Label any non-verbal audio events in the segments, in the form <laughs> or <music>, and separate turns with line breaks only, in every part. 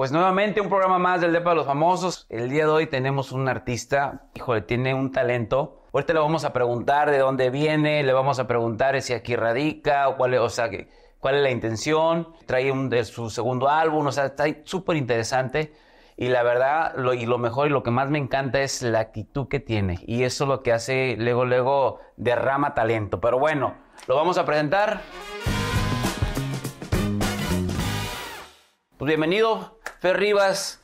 Pues nuevamente un programa más del Depa de los Famosos. El día de hoy tenemos un artista, híjole, tiene un talento. Ahorita le vamos a preguntar de dónde viene, le vamos a preguntar si aquí radica o cuál es, o sea, cuál es la intención. Trae un, de su segundo álbum, o sea, está súper interesante. Y la verdad, lo, y lo mejor y lo que más me encanta es la actitud que tiene. Y eso es lo que hace, luego, luego derrama talento. Pero bueno, lo vamos a presentar. Pues bienvenido, Fer Rivas.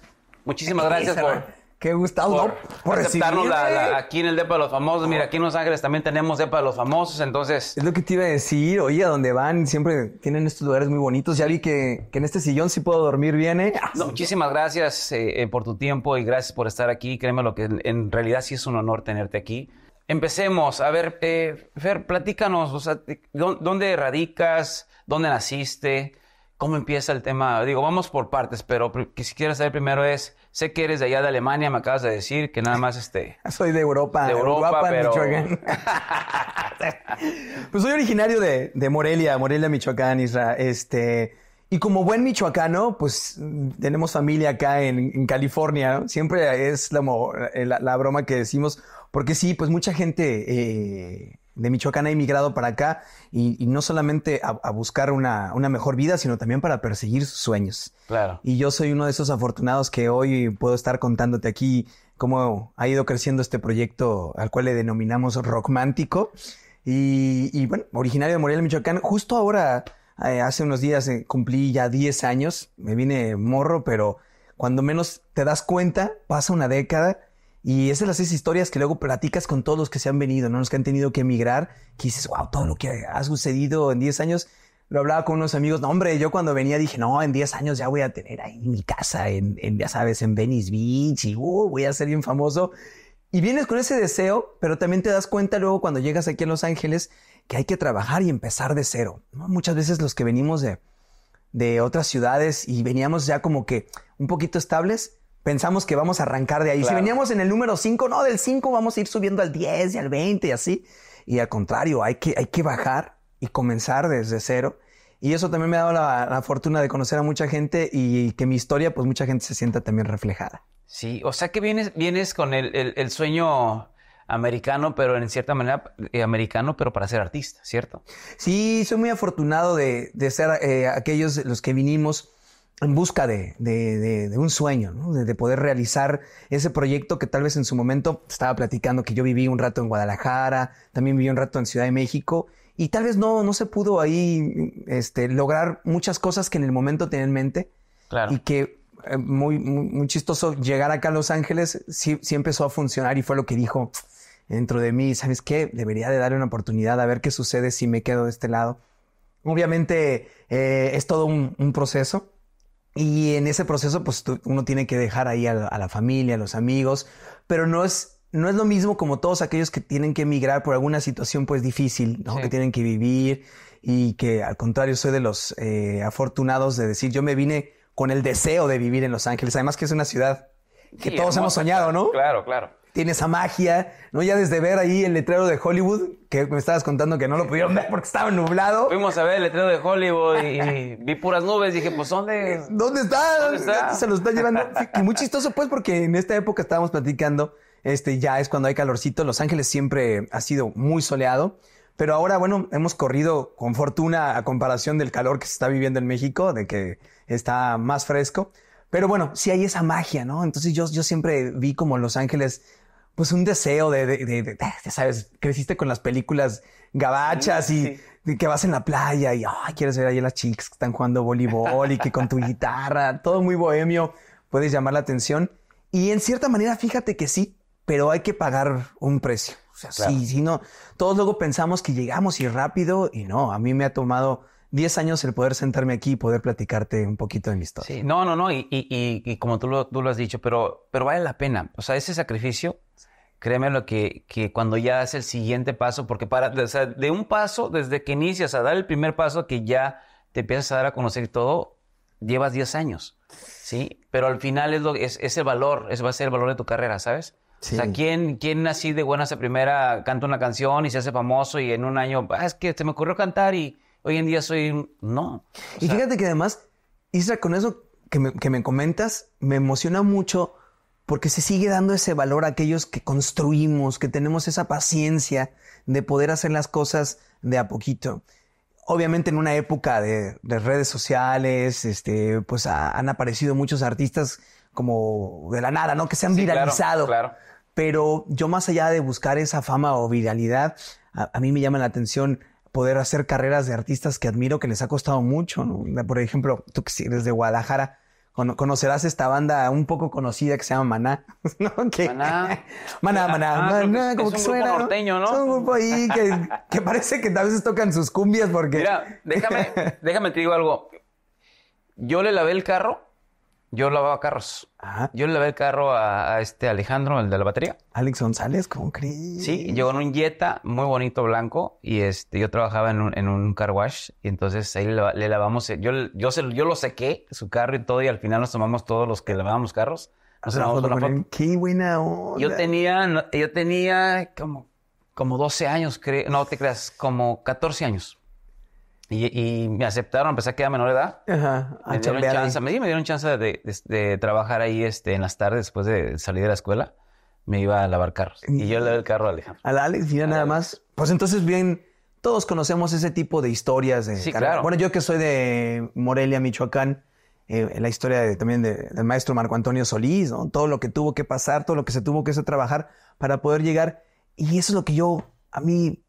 Muchísimas gracias por,
Qué gustado por, aceptarnos
aquí en el Depa de los Famosos. Mira, aquí en Los Ángeles también tenemos Depa de los Famosos, entonces... Es lo
que te iba a decir. Oye, a donde van siempre tienen estos lugares muy bonitos. Ya vi que, que en este sillón sí puedo dormir bien, ¿eh?
muchísimas gracias eh, eh, por tu tiempo y gracias por estar aquí. Créeme lo que en, realidad sí es un honor tenerte aquí. Empecemos. A ver, Fer, platícanos, o sea, ¿dónde radicas? ¿Dónde naciste? ¿Cómo empieza el tema? Digo, vamos por partes, pero que si quieres saber primero es, sé que eres de allá de Alemania, me acabas de decir que nada más este...
<laughs> soy de Europa, de Europa, Michoacán. <laughs> pues soy originario de, Morelia, Morelia, Michoacán, Israel. Este, y como buen michoacano, pues tenemos familia acá en, California, Siempre es la, broma que decimos, porque sí, pues mucha gente... Eh, de Michoacán ha emigrado para acá y, no solamente a, buscar una, mejor vida, sino también para perseguir sus sueños. Claro. Y yo soy uno de esos afortunados que hoy puedo estar contándote aquí cómo ha ido creciendo este proyecto al cual le denominamos Rockmántico. Y, bueno, originario de Morelia, Michoacán. Justo ahora, eh, hace unos días, eh, cumplí ya 10 años. Me vine morro, pero cuando menos te das cuenta, pasa una década y esas las seis historias que luego platicas con todos los que se han venido, ¿no? Los que han tenido que emigrar, que dices, wow, todo lo que ha sucedido en 10 años. Lo hablaba con unos amigos, no, hombre, yo cuando venía dije, no, en 10 años ya voy a tener ahí mi casa, en, ya sabes, en Venice Beach, y uh, voy a ser bien famoso. Y vienes con ese deseo, pero también te das cuenta luego cuando llegas aquí a Los Ángeles que hay que trabajar y empezar de cero. Muchas veces los que venimos de, de otras ciudades y veníamos ya como que un poquito estables, pensamos que vamos a arrancar de ahí. Si veníamos en el número 5, no, del 5 vamos a ir subiendo al 10 y al 20 y así. Y al contrario, hay que, hay que bajar y comenzar desde cero. Y eso también me ha dado la, fortuna de conocer a mucha gente y que mi historia, pues mucha gente se sienta también reflejada.
Sí, o sea que vienes, vienes con el, sueño americano, pero en cierta manera eh, americano, pero para ser artista, ¿cierto? Sí, soy
muy afortunado de, ser eh, aquellos los que vinimos en busca de, un sueño, de, poder realizar ese proyecto que tal vez en su momento estaba platicando que yo viví un rato en Guadalajara, también viví un rato en Ciudad de México y tal vez no, no se pudo ahí este, lograr muchas cosas que en el momento tenía en mente claro. y que eh, muy, muy, chistoso llegar acá a Los Ángeles sí, sí empezó a funcionar y fue lo que dijo dentro de mí, ¿sabes qué? Debería de darle una oportunidad a ver qué sucede si me quedo de este lado. Obviamente eh, es todo un proceso y en ese proceso, pues uno tiene que dejar ahí a la, familia, a los amigos, pero no es, no es lo mismo como todos aquellos que tienen que emigrar por alguna situación pues difícil, ¿no? que tienen que vivir y que al contrario soy de los eh, afortunados de decir, yo me vine con el deseo de vivir en Los Ángeles, además que es una ciudad
que todos hemos soñado, ¿no? Claro, claro
tiene esa magia, ¿no? Ya desde ver ahí el letrero de Hollywood, que me estabas contando que no lo pudieron ver porque estaba nublado.
Fuimos a ver el letrero de Hollywood y, vi puras nubes. Dije, pues, ¿dónde? <laughs> ¿Dónde está? Se
lo está llevando. Y muy chistoso, pues, porque en esta época estábamos platicando, este, ya es cuando hay calorcito. Los Ángeles siempre ha sido muy soleado. Pero ahora, bueno, hemos corrido con fortuna a comparación del calor que se está viviendo en México, de que está más fresco. Pero bueno, sí hay esa magia, ¿no? Entonces yo, yo siempre vi como Los Ángeles pues un deseo de, de, de, de, sabes, creciste con las películas gabachas y, que vas en la playa y ay, quieres ver ahí a las chicas que están jugando voleibol y que con tu <laughs> guitarra, todo muy bohemio, puedes llamar la atención. Y en cierta manera, fíjate que sí, pero hay que pagar un precio. O sea, sí, sí, no. Todos luego pensamos que llegamos y rápido y no, a mí me ha tomado 10 años el poder sentarme aquí y poder platicarte un poquito de mi historia. Sí,
no, no, no, y, y, y como tú lo, tú lo has dicho, pero, pero vale la pena. O sea, ese sacrificio créeme lo que, cuando ya haces el siguiente paso, porque para, de un paso, desde que inicias a dar el primer paso, que ya te empiezas a dar a conocer todo, llevas 10 años, ¿sí? Pero al final es, lo, es, el valor, ese va a ser el valor de tu carrera, ¿sabes? O sea, ¿quién, ¿quién así de buena a primera canta una canción y se hace famoso y en un año, ah, es que se me ocurrió cantar y hoy en día soy... No.
y fíjate que además, Isra, con eso que me, que me comentas, me emociona mucho porque se sigue dando ese valor a aquellos que construimos, que tenemos esa paciencia de poder hacer las cosas de a poquito. Obviamente en una época de, redes sociales, este, pues han aparecido muchos artistas como de la nada, ¿no? Que se han viralizado. Claro, Pero yo más allá de buscar esa fama o viralidad, a, mí me llama la atención poder hacer carreras de artistas que admiro, que les ha costado mucho. Por ejemplo, tú que eres de Guadalajara, conocerás esta banda un poco conocida que se llama Maná. <laughs> ¿no? <laughs> maná. Maná, Maná, Maná como que, es un grupo
suena. ¿no? Es un grupo ahí que,
que, parece que tal vez tocan sus cumbias porque. Mira, déjame,
<laughs> déjame te digo algo. Yo le lavé el carro yo lavaba carros. Ajá. Ah. Yo le lavé el carro a, este Alejandro, el de la batería.
Alex González,
con Chris. Sí, llegó en un Jetta muy bonito blanco y este, yo trabajaba en un, en un car wash y entonces ahí le, lavamos. Yo, yo, yo lo sequé, su carro y todo, y al final nos tomamos todos los que lavábamos carros. Qué buena onda. Yo tenía, yo tenía como, como 12 años, No te creas, como 14 años. Y, me aceptaron, empecé a menor edad.
me, dieron chance,
me, dieron chance de, trabajar ahí este, en las tardes después de salir de la escuela. Me iba a lavar carros. Y yo le el carro a Alejandro. la Alex, y nada más.
Pues entonces, bien,
todos conocemos ese tipo de historias.
sí, claro. Bueno, yo que soy de Morelia, Michoacán, eh, la historia también del maestro Marco Antonio Solís, ¿no? todo lo que tuvo que pasar, todo lo que se tuvo que hacer trabajar para poder llegar. Y eso es lo que yo, a mí,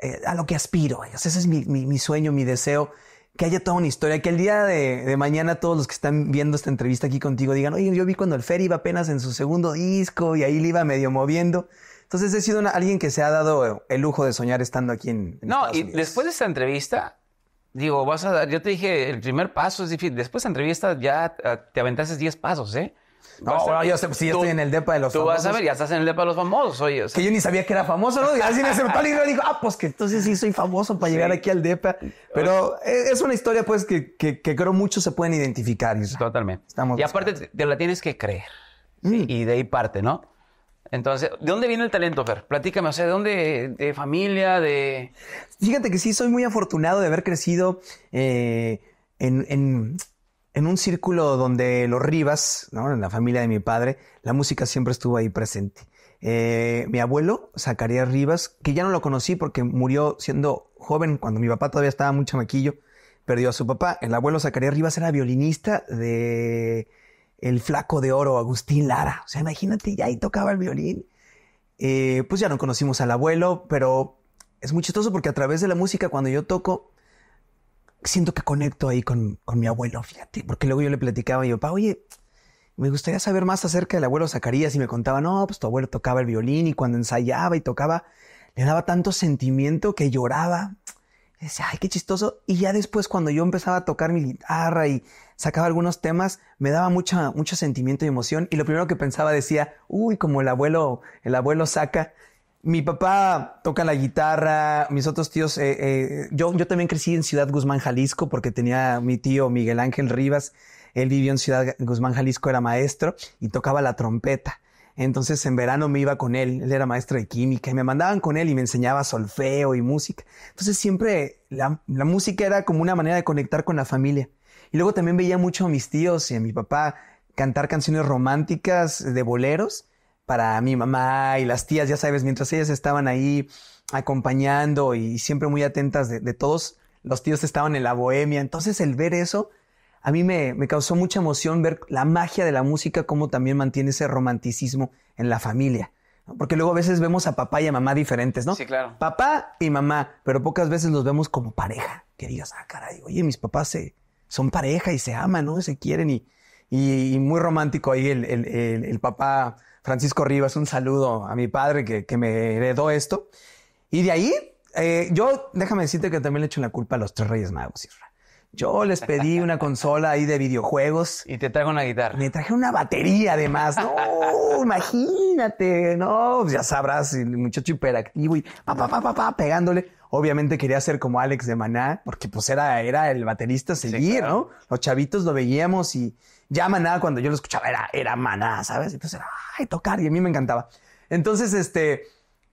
eh, a lo que aspiro. Ese es mi, sueño, mi deseo, que haya toda una historia, que el día de, mañana todos los que están viendo esta entrevista aquí contigo digan, oye, yo vi cuando el Fer iba apenas en su segundo disco y ahí le iba medio moviendo. Entonces he sido alguien que se ha dado el lujo de soñar estando aquí en...
no, y después de esta entrevista, digo, vas a dar, yo te dije, el primer paso es difícil, después de esta entrevista ya te aventaste 10 pasos, ¿eh? No, yo sé, sí, pues, estoy en el depa de los famosos. Tú vas a ver, ya estás en el depa de los famosos, oye. Que yo
ni sabía que era famoso, ¿no? Y así me aceptó y dijo, ah, pues que entonces sí soy famoso para llegar aquí al depa. Pero e, es una historia, pues, que, que, creo muchos se pueden identificar. Totalmente. y
aparte te, la tienes que creer. Mm. Y de ahí parte, ¿no? Entonces, ¿de dónde viene el talento, Fer? Platícame, o sea, ¿de dónde? ¿De familia? ¿De...?
Fíjate que sí, soy muy afortunado de haber crecido eh, en en un círculo donde los Rivas, en la familia de mi padre, la música siempre estuvo ahí presente. Eh, mi abuelo, Zacarías Rivas, que ya no lo conocí porque murió siendo joven, cuando mi papá todavía estaba muy chamaquillo, perdió a su papá. El abuelo Zacarías Rivas era violinista de El Flaco de Oro, Agustín Lara. O sea, imagínate, ya ahí tocaba el violín. Eh, pues ya no conocimos al abuelo, pero es muy chistoso porque a través de la música, cuando yo toco, siento que conecto ahí con, mi abuelo, fíjate, porque luego yo le platicaba y yo, pa, oye, me gustaría saber más acerca del abuelo Zacarías y me contaba, no, pues tu abuelo tocaba el violín y cuando ensayaba y tocaba, le daba tanto sentimiento que lloraba. Y decía, ay, qué chistoso. Y ya después cuando yo empezaba a tocar mi guitarra y sacaba algunos temas, me daba mucha, mucho sentimiento y emoción. Y lo primero que pensaba decía, uy, como el abuelo, el abuelo saca, mi papá toca la guitarra, mis otros tíos, eh, eh, yo, yo también crecí en Ciudad Guzmán, Jalisco, porque tenía mi tío Miguel Ángel Rivas, él vivió en Ciudad Guzmán, Jalisco, era maestro y tocaba la trompeta. Entonces en verano me iba con él, él era maestro de química y me mandaban con él y me enseñaba solfeo y música. Entonces siempre la, la música era como una manera de conectar con la familia. Y luego también veía mucho a mis tíos y a mi papá cantar canciones románticas de boleros para mi mamá y las tías, ya sabes, mientras ellas estaban ahí acompañando y siempre muy atentas de, todos, los tíos estaban en la bohemia. Entonces el ver eso, a mí me, causó mucha emoción ver la magia de la música, cómo también mantiene ese romanticismo en la familia. Porque luego a veces vemos a papá y a mamá diferentes, ¿no? Sí, claro. Papá y mamá, pero pocas veces los vemos como pareja. Que digas, ah, caray, oye, mis papás se, son pareja y se aman, ¿no? Se quieren y, y, muy romántico ahí el, el, el papá Francisco Rivas, un saludo a mi padre que, me heredó esto. Y de ahí, eh, yo, déjame decirte que también le echo la culpa a los tres Reyes Magos, Yo les pedí una <laughs> consola ahí de videojuegos. Y te traigo una guitarra. Me traje una batería además. No, <laughs> imagínate, no, pues ya sabrás, el muchacho hiperactivo y pa, pa, pa, pa, pa, pegándole. Obviamente quería ser como Alex de Maná, porque pues era, era el baterista seguir, ¿no? Los chavitos lo veíamos y, ya Maná, cuando yo lo
escuchaba, era, era
Maná, ¿sabes? Entonces era, ay, tocar, y a mí me encantaba. Entonces, este,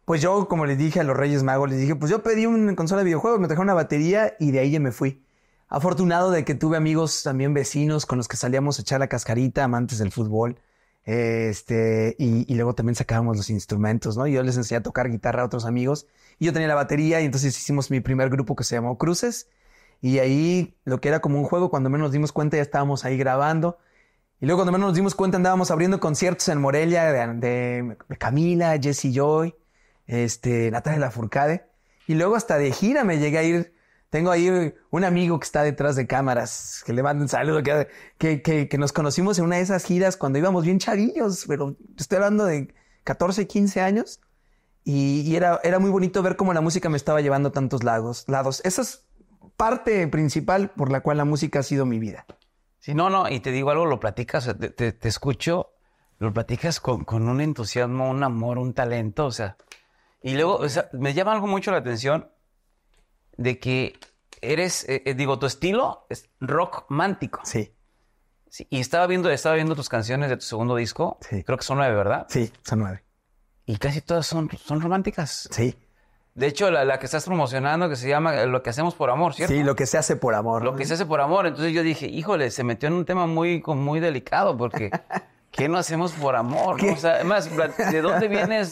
pues yo, como les dije a los Reyes Magos, les dije, pues yo pedí una consola de videojuegos, me trajeron una batería y de ahí ya me fui. Afortunado de que tuve amigos también vecinos con los que salíamos a echar la cascarita, amantes del fútbol. Este, y, luego también sacábamos los instrumentos, ¿no? Yo les enseñé a tocar guitarra a otros amigos. Y yo tenía la batería, y entonces hicimos mi primer grupo que se llamó Cruces. Y ahí lo que era como un juego, cuando menos nos dimos cuenta, ya estábamos ahí grabando. Y luego cuando menos nos dimos cuenta andábamos abriendo conciertos en Morelia de, Camila, Jesse Joy, este, la Furcade. Y luego hasta de gira me llegué a ir. Tengo ahí un amigo que está detrás de cámaras, que le mando un saludo, que, que, nos conocimos en una de esas giras cuando íbamos bien chavillos, pero estoy hablando de 14, 15 años. Y, era, era muy bonito ver cómo la música me estaba llevando a tantos lados. lados. Esa es parte principal por la cual la música ha sido mi vida.
Sí, no, no, y te digo algo, lo platicas, te, escucho, lo platicas con, con, un entusiasmo, un amor, un talento, o sea. Y luego, o sea, me llama algo mucho la atención de que eres, eh, eh, digo, tu estilo es rock mántico. Sí. Y estaba viendo, estaba viendo tus canciones de tu segundo disco. Sí. Creo que son nueve, ¿verdad? Sí, son nueve. Y casi todas son, son románticas. Sí. De hecho, la, que estás promocionando, que se llama eh, Lo que hacemos por amor, ¿cierto? Sí, lo
que se hace por amor. Lo que se
hace por amor. Entonces yo dije, híjole, se metió en un tema muy, muy delicado porque... <laughs> ¿Qué no hacemos por amor? O sea, además, ¿de dónde viene e,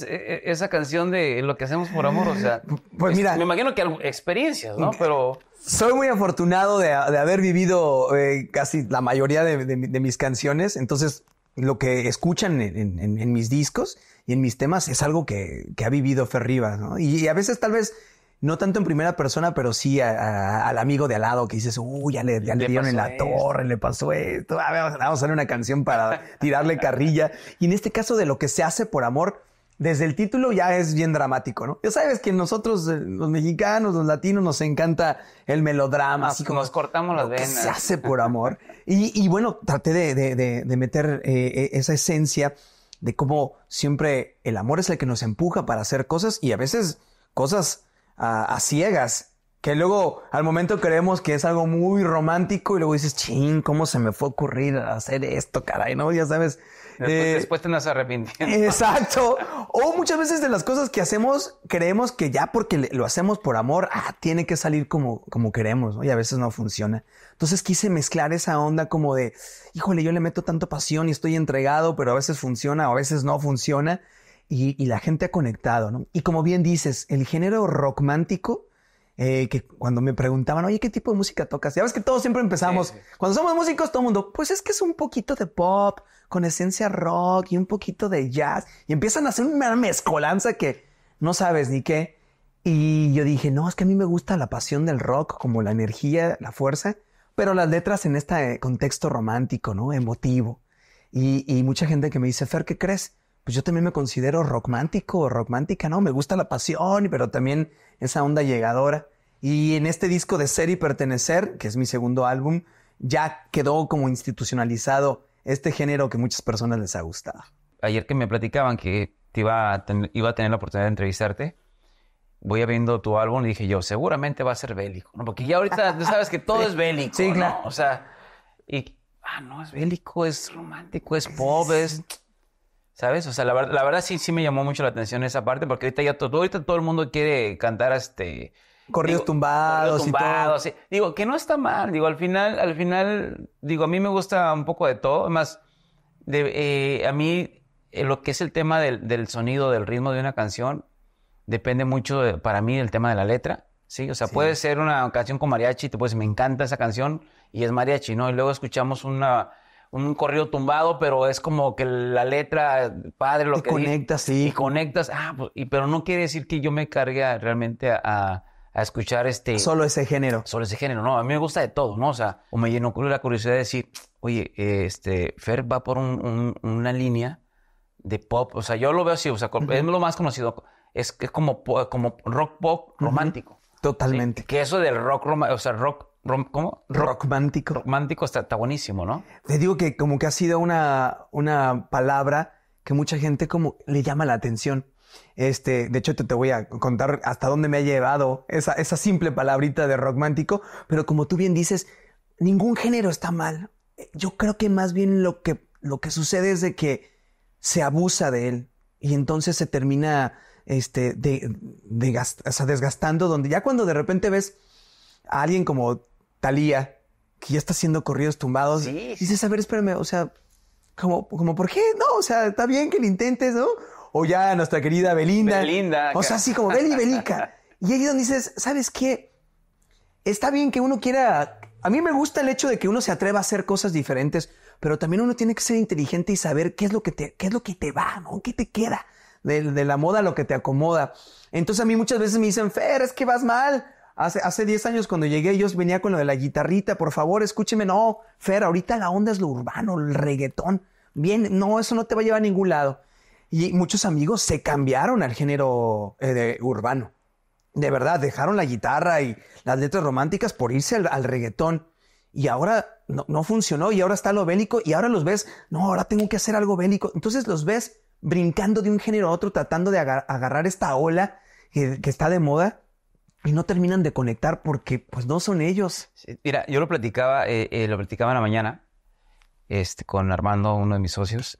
e, esa canción de lo que hacemos por amor? O sea, pues me imagino que experiencias, ¿no? Pero
soy muy afortunado de, haber vivido eh, casi la mayoría de, mis canciones, entonces lo que escuchan en, mis discos y en mis temas es algo que, ha vivido Fer ¿no? Y, a veces tal vez no tanto en primera persona, pero sí al amigo de al lado que dices, uy, ya le, dieron en la torre, le pasó esto, vamos, a hacer una canción para <laughs> tirarle carrilla. Y en este caso de lo que se hace por amor, desde el título ya es bien dramático, ¿no? Ya sabes que nosotros, eh, los mexicanos, los latinos, nos encanta el melodrama. Así como
nos cortamos las venas. Se hace por
amor. <laughs> Y, bueno, traté de, meter eh, e, esa esencia de cómo siempre el amor es el que nos empuja para hacer cosas y a veces cosas a, a ciegas que luego al momento creemos que es algo muy romántico y luego dices, ching, ¿cómo se me fue a ocurrir hacer esto, caray? No, ya sabes,
Después, después te nos arrepintiendo. Exacto.
<laughs> O muchas veces de las cosas que hacemos, creemos que ya porque lo hacemos por amor, ah, tiene que salir como, como queremos, ¿no? Y a veces no funciona. Entonces quise mezclar esa onda como de, híjole, yo le meto tanto pasión y estoy entregado, pero a veces funciona, o a veces no funciona. Y, la gente ha conectado, ¿no? Y como bien dices, el género rockmántico, eh, que cuando me preguntaban, oye, ¿qué tipo de música tocas? Ya ves que todos siempre empezamos, cuando somos músicos, todo el mundo, pues es que es un poquito de pop, con esencia rock y un poquito de jazz. Y empiezan a hacer una mezcolanza que no sabes ni qué. Y yo dije, no, es que a mí me gusta la pasión del rock, como la energía, la fuerza, pero las letras en este eh, contexto romántico, ¿no? Emotivo. Y, mucha gente que me dice, Fer, ¿qué crees? Pues yo también me considero rockmántico o rockmántica, ¿no? Me gusta la pasión, pero también esa onda llegadora. Y en este disco de Ser y Pertenecer, que es mi segundo álbum, ya quedó como institucionalizado este género que muchas personas les ha gustado.
Ayer que me platicaban que iba, a iba a tener la oportunidad de entrevistarte, voy viendo tu álbum y dije yo, seguramente va a ser bélico, Porque ya ahorita <laughs> tú sabes que todo es bélico. Sí, O sea, y, ah, no, es bélico, es romántico, es pop, es... ¿Sabes? O sea, la, la verdad sí, sí me llamó mucho la atención esa parte, porque ahorita ya todo, ahorita todo el mundo quiere cantar este Corridos tumbados Sí. Digo, que no está mal. Digo, al final, al final, digo, a mí me gusta un poco de todo. Además, eh, a mí eh, lo que es el tema del, sonido, del ritmo de una canción, depende mucho para mí del tema de la letra. Sí, o sea, puede ser una canción con mariachi, te puedes, me encanta esa canción y es mariachi, ¿no? Y luego escuchamos una, un corrido tumbado, pero es como que la letra, padre, lo y Conectas, sí. Y conectas, ah, pues, y, pero no quiere decir que yo me cargue realmente a a escuchar este... Solo ese género. Solo ese género, no, a mí me gusta de todo, ¿no? O sea, o me llenó la curiosidad de decir, oye, este, Fer va por un, un, una línea de pop, o sea, yo lo veo así, o sea, es lo más conocido, es, es como, como rock pop romántico. Totalmente. Que eso del rock, o sea, rock ¿Cómo? rock romántico está, está, buenísimo, ¿no?
Te digo que como que ha sido una, una palabra que mucha gente como le llama la atención. Este, de hecho, te, voy a contar hasta dónde me ha llevado esa, esa simple palabrita de romántico. pero como tú bien dices, ningún género está mal. Eh, yo creo que más bien lo que, lo que sucede es de que se abusa de él y entonces se termina este, de, desgastando, donde ya cuando de repente ves a alguien como Talía, que ya está haciendo corridos tumbados, dices, a ver, espérame, o sea, como, como, ¿por qué? No, o sea, está bien que lo intentes, ¿no? o ya nuestra querida Belinda. Belinda. O sea, así como Beli Belica. Y ahí donde dices, ¿sabes qué? Está bien que uno quiera. A mí me gusta el hecho de que uno se atreva a hacer cosas diferentes, pero también uno tiene que ser inteligente y saber qué es lo que te, qué es lo que te va, ¿no? ¿Qué te queda? De, de la moda lo que te acomoda. Entonces a mí muchas veces me dicen, Fer, es que vas mal. Hace, hace 10 años cuando llegué, yo venía con lo de la guitarrita, por favor, escúcheme. No, Fer, ahorita la onda es lo urbano, el reggaetón. Bien, no, eso no te va a llevar a ningún lado. Y muchos amigos se cambiaron al género eh, urbano. De verdad, dejaron la guitarra y las letras románticas por irse al, reggaetón. Y ahora no, funcionó y ahora está lo bélico y ahora los ves, no, ahora tengo que hacer algo bélico. Entonces los ves brincando de un género a otro, tratando de agarrar esta ola que, está de moda y no terminan de conectar porque pues no son ellos.
Mira, yo lo platicaba, eh, eh, lo platicaba en la mañana este, con Armando, uno de mis socios,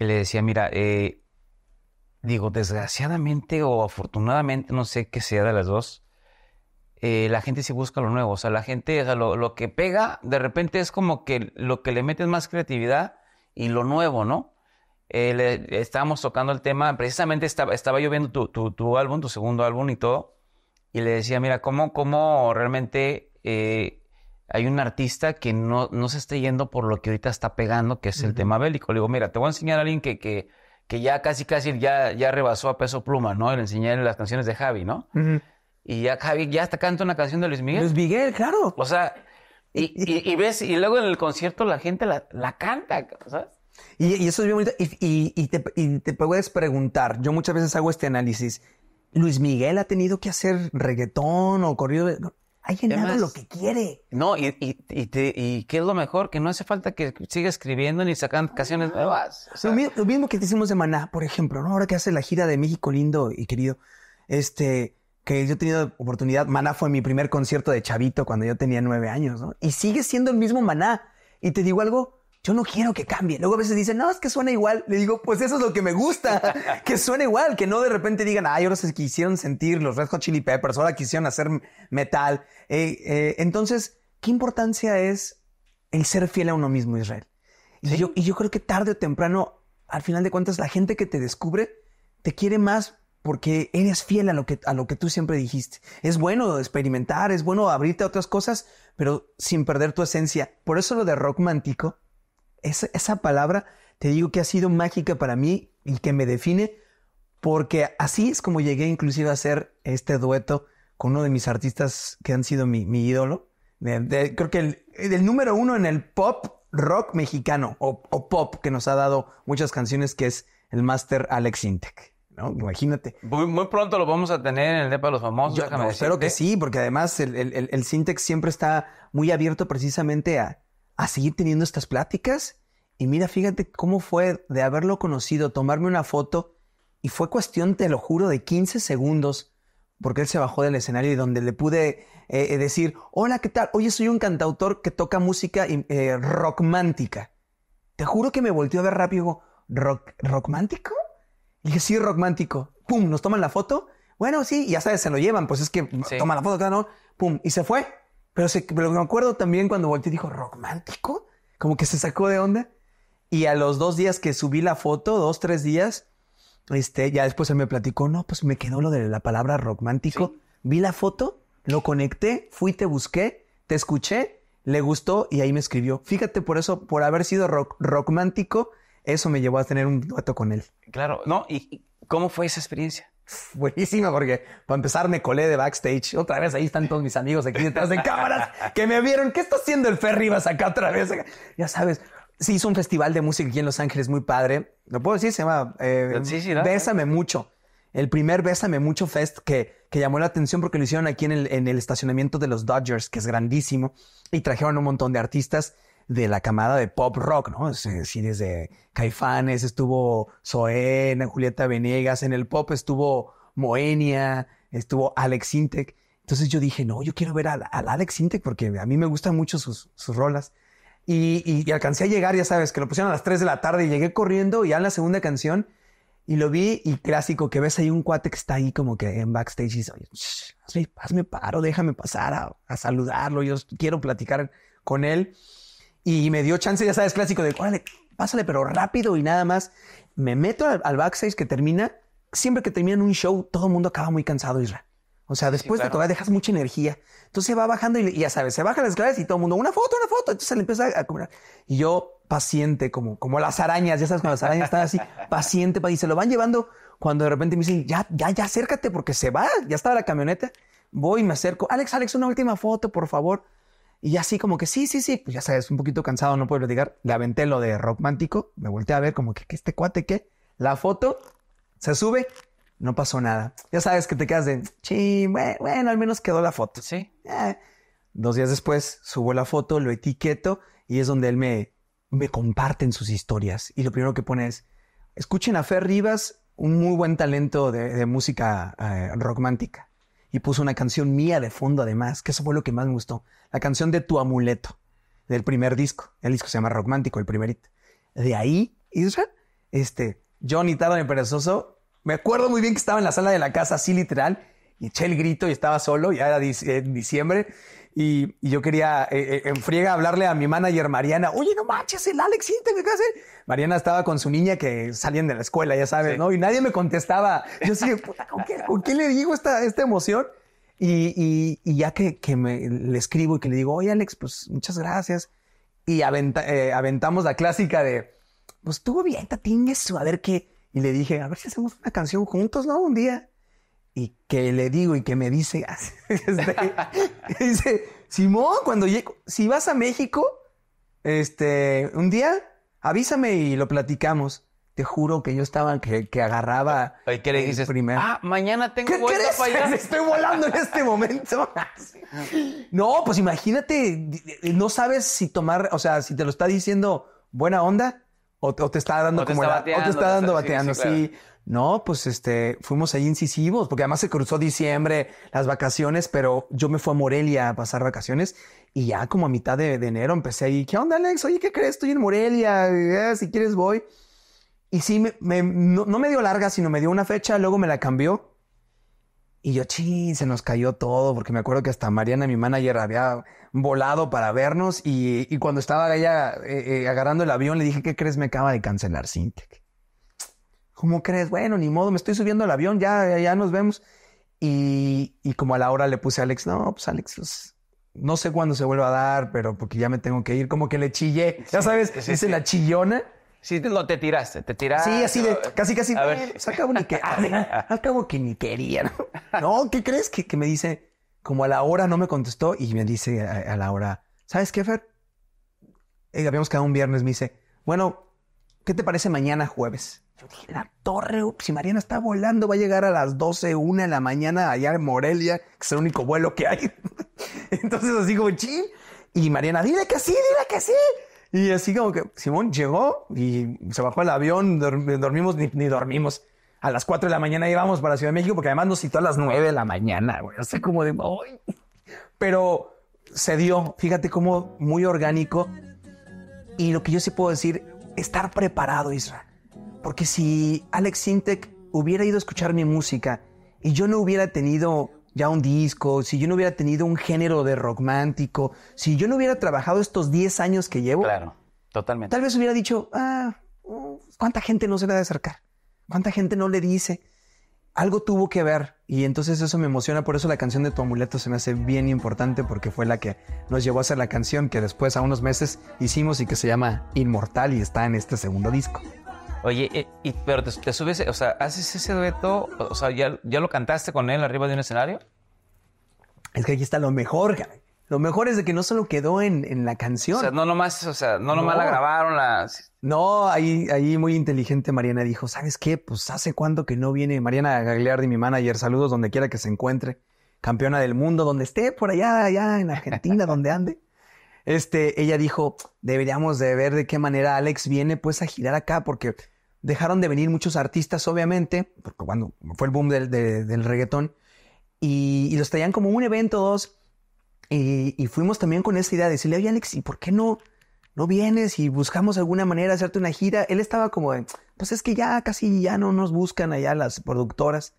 que le decía, mira, eh, digo, desgraciadamente o afortunadamente, no sé qué sea de las dos, eh, la gente sí busca lo nuevo. O sea, la gente, o lo, que pega, de repente es como que lo que le metes más creatividad y lo nuevo, ¿no? Eh, estábamos tocando el tema, precisamente estaba, estaba yo viendo tu, álbum, tu segundo álbum y todo, y le decía, mira, cómo, cómo realmente hay un artista que no, no se esté yendo por lo que ahorita está pegando, que es el tema bélico. Le digo, mira, te voy a enseñar a alguien que, que, ya casi, casi ya, ya rebasó a peso pluma, ¿no? Le enseñé las canciones de Javi, ¿no? Y ya Javi ya está canta una canción de Luis Miguel. Luis Miguel, claro. O sea, y, <laughs> ves, y luego en el concierto la gente la, canta, ¿sabes?
Y, eso es bien bonito. Y, te, y te puedes preguntar, yo muchas veces hago este análisis. Luis Miguel ha tenido que hacer reggaetón o corrido. de ha lo que
quiere. No, y, qué es lo mejor, que no hace falta que siga escribiendo ni sacando ah. canciones nuevas.
lo, mismo, que decimos de Maná, por ejemplo, ¿no? Ahora que hace la gira de México lindo y querido, este, que yo he tenido oportunidad, Maná fue mi primer concierto de chavito cuando yo tenía nueve años, ¿no? Y sigue siendo el mismo Maná. Y te digo algo, yo no quiero que cambie. Luego a veces dicen, no, es que suena igual. Le digo, pues eso es lo que me gusta, <laughs> que suena igual, que no de repente digan, ay, ahora se quisieron sentir los Red Hot Chili Peppers, ahora quisieron hacer metal. Eh, eh, entonces, ¿qué importancia es el ser fiel a uno mismo, Israel? Y, yo, y yo creo que tarde o temprano, al final de cuentas, la gente que te descubre te quiere más porque eres fiel a lo que, a lo que tú siempre dijiste. Es bueno experimentar, es bueno abrirte a otras cosas, pero sin perder tu esencia. Por eso lo de rock mántico esa, palabra, te digo que ha sido mágica para mí y que me define, porque así es como llegué inclusive a hacer este dueto con uno de mis artistas que han sido mi, ídolo. creo que el, número uno en el pop rock mexicano o, pop que nos ha dado muchas canciones, que es el master Alex Intec. Imagínate.
Muy, pronto lo vamos a tener en el depa de los famosos. Yo, espero que sí,
porque además el, el, siempre está muy abierto precisamente a, a seguir teniendo estas pláticas. Y mira, fíjate cómo fue de haberlo conocido, tomarme una foto y fue cuestión, te lo juro, de 15 segundos, porque él se bajó del escenario y donde le pude eh, eh, decir, hola, ¿qué tal? Oye, soy un cantautor que toca música eh, rockmántica. Te juro que me volteó a ver rápido y ¿Rock, ¿rockmántico? Y dije, sí, rockmántico. Pum, nos toman la foto. Bueno, sí, ya sabes, se lo llevan, pues es que toma la foto, ¿no? Pum, y se fue. Pero, me acuerdo también cuando volteé y dijo, ¿romántico? Como que se sacó de onda. Y a los dos días que subí la foto, dos, tres días, este, ya después él me platicó, no, pues me quedó lo de la palabra romántico. Vi la foto, lo conecté, fui, te busqué, te escuché, le gustó y ahí me escribió. Fíjate, por eso, por haber sido romántico, eso me llevó a tener un dueto con él.
Claro, ¿no? ¿Y cómo fue esa experiencia? <laughs> buenísima
porque para empezar me colé de backstage. Otra vez ahí están todos mis amigos aquí detrás de cámaras <laughs> que me vieron. ¿Qué está haciendo el Fer Rivas acá otra vez? Ya sabes, se hizo un festival de música aquí en Los Ángeles muy padre. Lo puedo decir, se llama eh, Bésame Mucho. El primer Bésame Mucho Fest que, llamó la atención porque lo hicieron aquí en el, en el estacionamiento de los Dodgers, que es grandísimo, y trajeron un montón de artistas de la camada de pop rock, ¿no? Sí, eh, desde Caifanes estuvo en Julieta Venegas, en el pop estuvo Moenia, estuvo Alex Intec. Entonces yo dije, no, yo quiero ver al, Alex Intec porque a mí me gustan mucho sus, sus rolas. Y, alcancé a llegar, ya sabes, que lo pusieron a las 3 de la tarde y llegué corriendo y ya en la segunda canción y lo vi y clásico, que ves ahí un cuate que está ahí como que en backstage y dice, oye, hazme, paro, déjame pasar a saludarlo, yo quiero platicar con él. Y me dio chance, ya sabes, clásico de, órale, pásale, pero rápido y nada más. Me meto al, backstage que termina. Siempre que terminan un show, todo el mundo acaba muy cansado, Israel. O sea, después de todavía dejas mucha energía. Entonces va bajando y, ya sabes, se baja las claves y todo el mundo, una foto, una foto. Entonces le empieza a, cobrar Y yo, paciente, como, como las arañas, ya sabes, cuando las arañas están así, <laughs> paciente, y se lo van llevando cuando de repente me dicen, ya, ya, ya, acércate porque se va, ya estaba la camioneta. Voy, y me acerco, Alex, Alex, una última foto, por favor. Y así como que sí, sí, sí, pues ya sabes, un poquito cansado, no puedo platicar. Le aventé lo de romántico, me volteé a ver como que, este cuate, ¿qué? La foto se sube, no pasó nada. Ya sabes que te quedas de, bueno, al menos quedó la foto. Sí. Eh, dos días después subo la foto, lo etiqueto y es donde él me, me comparte en sus historias. Y lo primero que pone es, escuchen a Fer Rivas, un muy buen talento de, música eh, rockmántica. romántica y puso una canción mía de fondo además, que eso fue lo que más me gustó, la canción de Tu Amuleto, del primer disco, el disco se llama Romántico, el primerito. De ahí, Israel, este, Johnny Tardo de Perezoso, me acuerdo muy bien que estaba en la sala de la casa, así literal, y eché el grito y estaba solo, ya era eh, diciembre, y, yo quería eh, eh, en friega hablarle a mi manager Mariana, oye, no manches, el Alex sí, ¿qué hacer? Mariana estaba con su niña que salían de la escuela, ya sabes, ¿no? Y nadie me contestaba. Yo así, <laughs> puta, ¿con qué, le digo esta, esta emoción? Y, y, ya que, que, le escribo y que le digo, oye, Alex, pues muchas gracias. Y eh, aventamos la clásica de, pues tú avienta, su, a ver qué. Y le dije, a ver si hacemos una canción juntos, ¿no? Un día y que le digo y que me dice, <laughs> este, <laughs> dice, Simón, cuando llego, si vas a México, este, un día, avísame y lo platicamos. Te juro que yo estaba, que, que agarraba. ¿Y qué le dices? Primero.
Ah, mañana tengo vuelo crees? <laughs> Estoy volando en este momento.
no, pues imagínate, no sabes si tomar, o sea, si te lo está diciendo buena onda o, te está dando como o te está dando bateando, no, pues este, fuimos ahí incisivos, porque además se cruzó diciembre, las vacaciones, pero yo me fui a Morelia a pasar vacaciones y ya como a mitad de, enero empecé ahí, ¿qué onda Alex? Oye, ¿qué crees? Estoy en Morelia, eh, si quieres voy. Y sí, me, no, me dio larga, sino me dio una fecha, luego me la cambió. Y yo, ching, se nos cayó todo, porque me acuerdo que hasta Mariana, mi manager, había volado para vernos y, cuando estaba ella eh, eh, agarrando el avión, le dije, ¿qué crees? Me acaba de cancelar Sintec. ¿Cómo crees? Bueno, ni modo, me estoy subiendo al avión, ya, ya nos vemos. Y, y, como a la hora le puse a Alex, no, pues Alex, no sé cuándo se vuelva a dar, pero porque ya me tengo que ir, como que le chillé. ya sabes, sí, la chillona.
Sí, lo te tiraste, te tiraste. Sí, así de, casi, casi, a ver.
Pues, que, al cabo que ni quería. <laughs> No, ¿qué crees? Que, que, me dice, como a la hora no me contestó y me dice a, la hora, ¿sabes qué, Fer? Eh, habíamos quedado un viernes, me dice, bueno, ¿qué te parece mañana jueves? Yo dije, la torre, si Mariana está volando, va a llegar a las 12, 1 de la mañana allá en Morelia, que es el único vuelo que hay. <laughs> Entonces así como, ching. Y Mariana, dile que sí, dile que sí. Y así como que Simón llegó y se bajó el avión, dormimos, ni, dormimos. A las 4 de la mañana íbamos para Ciudad de México, porque además nos citó a las 9 de la mañana, güey. O como de, Pero se dio, fíjate cómo muy orgánico. Y lo que yo sí puedo decir, estar preparado, Israel porque si Alex Sintek hubiera ido a escuchar mi música y yo no hubiera tenido ya un disco, si yo no hubiera tenido un género de romántico, si yo no hubiera trabajado estos 10 años que llevo. Claro, totalmente. Tal vez hubiera dicho, ah, mm, ¿cuánta gente no se le va acercar? ¿Cuánta gente no le dice? Algo tuvo que ver y entonces eso me emociona, por eso la canción de tu amuleto se me hace bien importante porque fue la que nos llevó a hacer la canción que después a unos meses hicimos y que se llama Inmortal y está en este segundo disco.
Oye, eh, y, pero te, subes, o sea, haces ese dueto, o sea, ¿ya, lo cantaste con él arriba de un escenario.
Es que aquí está lo mejor, Lo mejor es de que no solo quedó en, la canción. O sea, no
nomás, o sea, no nomás la grabaron, las... No, ahí, ahí
muy inteligente Mariana dijo, ¿sabes qué? Pues hace cuánto que no viene Mariana Gagliardi, mi manager, saludos donde quiera que se encuentre, campeona del mundo, donde esté, por allá, allá en Argentina, <laughs> donde ande este, ella dijo, deberíamos de ver de qué manera Alex viene pues a girar acá, porque dejaron de venir muchos artistas, obviamente, porque cuando fue el boom del, reggaetón, y, los traían como un evento, dos, y, fuimos también con esa idea de decirle, oye Alex, ¿y por qué no, no vienes y buscamos alguna manera de hacerte una gira? Él estaba como, pues es que ya casi ya no nos buscan allá las productoras,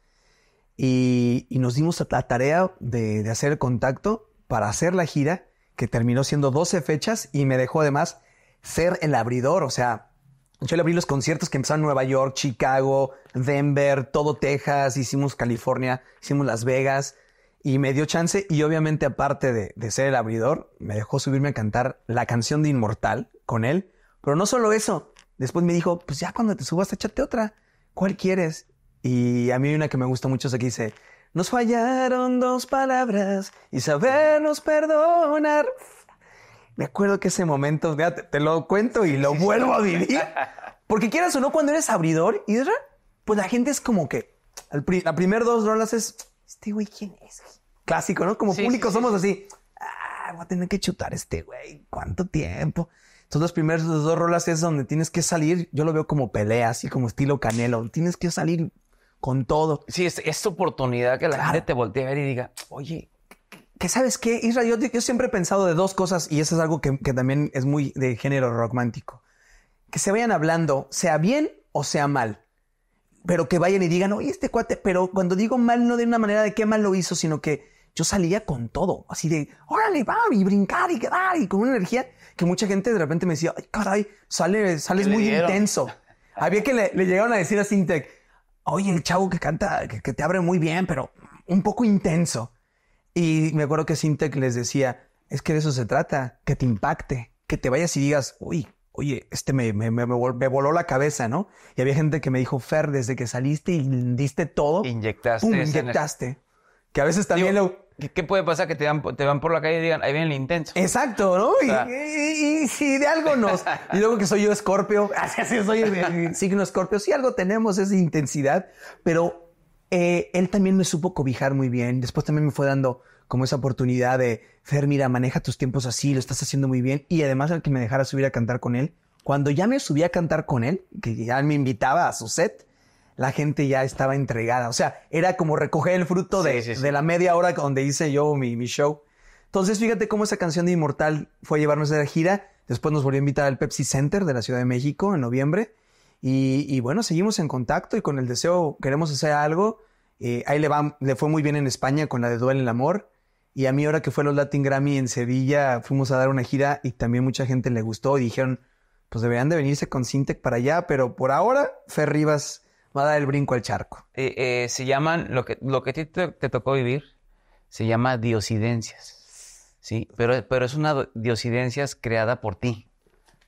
y, nos dimos la tarea de, de hacer contacto para hacer la gira, que terminó siendo 12 fechas y me dejó además ser el abridor. O sea, yo le abrí los conciertos que empezaron en Nueva York, Chicago, Denver, todo Texas, hicimos California, hicimos Las Vegas y me dio chance y obviamente aparte de, ser el abridor, me dejó subirme a cantar la canción de Inmortal con él. Pero no solo eso, después me dijo, pues ya cuando te subas, échate otra. ¿Cuál quieres? Y a mí hay una que me gusta mucho, es que dice, nos fallaron dos palabras y sabernos perdonar. Me acuerdo que ese momento, te, lo cuento y lo vuelvo a vivir. Porque quieras o no, cuando eres abridor, y pues la gente es como que la primer dos rolas es, este güey, ¿quién es? Clásico, ¿no? Como público somos así, ah, voy a tener que chutar este güey, ¿cuánto tiempo? Entonces las primeras dos rolas es donde tienes que salir, yo lo veo como pelea, así como estilo canelo, tienes que salir con todo.
Sí, es, es oportunidad que la gente te voltee a ver y diga, oye,
que sabes qué, Israel, yo, siempre he pensado de dos cosas y eso es algo que, también es muy de género romántico. Que se vayan hablando, sea bien o sea mal, pero que vayan y digan, oye, este cuate, pero cuando digo mal no de una manera de qué mal lo hizo, sino que yo salía con todo, así de, órale, va, y brincar y quedar, y con una energía que mucha gente de repente me decía, ay, caray, sale, muy intenso. <laughs> Había que le, le llegaron a decir a Sintec, oye, el chavo que canta, que, te abre muy bien, pero un poco intenso. Y me acuerdo que que les decía, es que de eso se trata, que te impacte, que te vayas y digas, uy, oye, este me, me, me, voló la cabeza, ¿no? Y había gente que me dijo, Fer, desde que saliste y diste todo, inyectaste. inyectaste.
Que a veces también lo... ¿Qué puede pasar? Que te, van por la calle y digan, ahí viene el intenso. Exacto, ¿no?
y, si de algo nos... y luego que soy yo escorpio, <laughs> así soy el, signo escorpio, sí algo tenemos es intensidad, pero eh, él también me supo cobijar muy bien. Después también me fue dando como esa oportunidad de, Fer, mira, maneja tus tiempos así, lo estás haciendo muy bien. Y además el que me dejara subir a cantar con él. Cuando ya me subí a cantar con él, que ya me invitaba a su set, la gente ya estaba entregada. O sea, era como recoger el fruto de, de la media hora donde hice yo mi, show. Entonces, fíjate cómo esa canción de Inmortal fue a llevarnos a la gira. Después nos volvió a invitar al Pepsi Center de la Ciudad de México en noviembre. Y, bueno, seguimos en contacto y con el deseo queremos hacer algo. Eh, ahí le, le fue muy bien en España con la de Duel el Amor. Y a mí ahora que fue los Latin Grammy en Sevilla, fuimos a dar una gira y también mucha gente le gustó y dijeron, pues deberían de venirse con Sintec para allá, pero por ahora, Fer Rivas va a dar el brinco al charco.
Eh, eh, se llaman, lo que, lo que te, te tocó vivir, se llama diosidencias. Sí, pero, pero es una diosidencias creada por ti.